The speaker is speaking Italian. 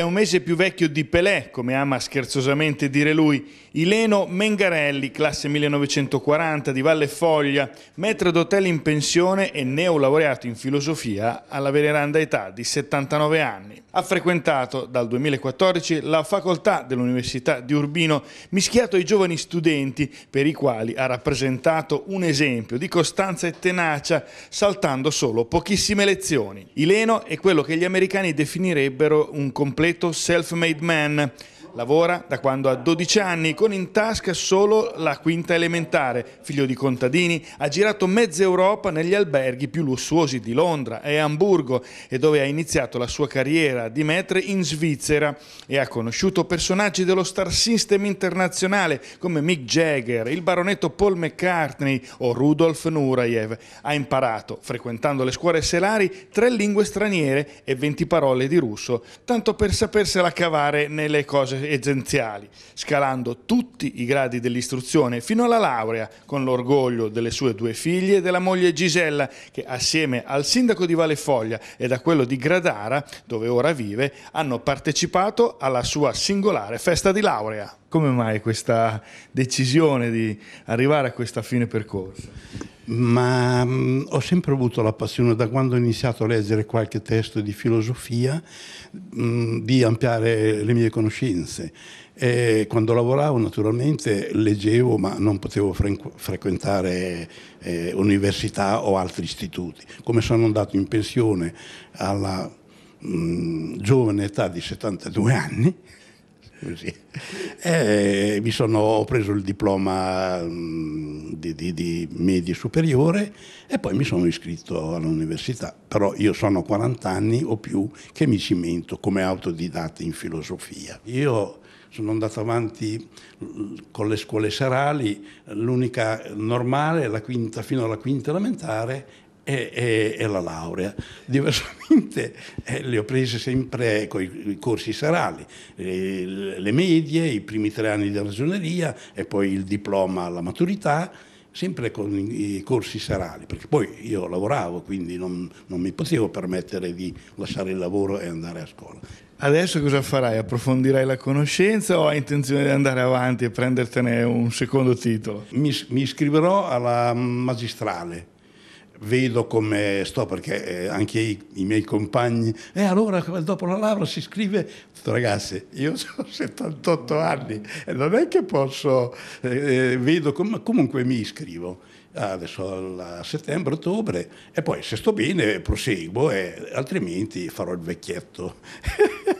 È un mese più vecchio di Pelé, come ama scherzosamente dire lui. Ileno Mengarelli, classe 1940 di Valle Foglia, metro d'hotel in pensione e neolaureato in filosofia alla veneranda età di 79 anni. Ha frequentato dal 2014 la facoltà dell'Università di Urbino, mischiato ai giovani studenti per i quali ha rappresentato un esempio di costanza e tenacia, saltando solo pochissime lezioni. Ileno è quello che gli americani definirebbero un completo greatest self-made man Lavora da quando ha 12 anni, con in tasca solo la quinta elementare. Figlio di contadini, ha girato mezza Europa negli alberghi più lussuosi di Londra e Amburgo e dove ha iniziato la sua carriera di maître in Svizzera e ha conosciuto personaggi dello star system internazionale come Mick Jagger, il baronetto Paul McCartney o Rudolf Nureyev. Ha imparato, frequentando le scuole selari, tre lingue straniere e 20 parole di russo, tanto per sapersela cavare nelle cose esenziali, scalando tutti i gradi dell'istruzione fino alla laurea, con l'orgoglio delle sue due figlie e della moglie Gisella, che assieme al sindaco di Valefoglia ed a quello di Gradara, dove ora vive, hanno partecipato alla sua singolare festa di laurea. Come mai questa decisione di arrivare a questa fine percorso? Ma mh, mm, ho sempre avuto la passione, da quando ho iniziato a leggere qualche testo di filosofia, mh, mm, di ampliare le mie conoscenze. E quando lavoravo naturalmente leggevo, ma non potevo frequentare eh, università o altri istituti. Come sono andato in pensione alla mh, mm, giovane età di 72 anni, Così. Eh, mi sono, ho preso il diploma mm, di, di, di medio superiore e poi mi sono iscritto all'università. Però io sono 40 anni o più che mi cimento come autodidatta in filosofia. Io sono andato avanti mm, con le scuole serali, l'unica normale, la quinta, fino alla quinta elementare e, e, e la laurea. Diversamente eh, le ho prese sempre con i, corsi serali, eh, le medie, i primi tre anni di ragioneria e poi il diploma alla maturità sempre con i corsi serali, perché poi io lavoravo, quindi non, non, mi potevo permettere di lasciare il lavoro e andare a scuola. Adesso cosa farai? Approfondirai la conoscenza o hai intenzione di andare avanti e prendertene un secondo titolo? Mi, mi iscriverò alla magistrale vedo come sto, perché eh, anche i, i miei compagni, e eh, allora dopo la laurea si scrive, ragazzi, io ho 78 anni e non è che posso, eh, eh vedo com- comunque mi iscrivo adesso a settembre, ottobre e poi se sto bene proseguo e altrimenti farò il vecchietto.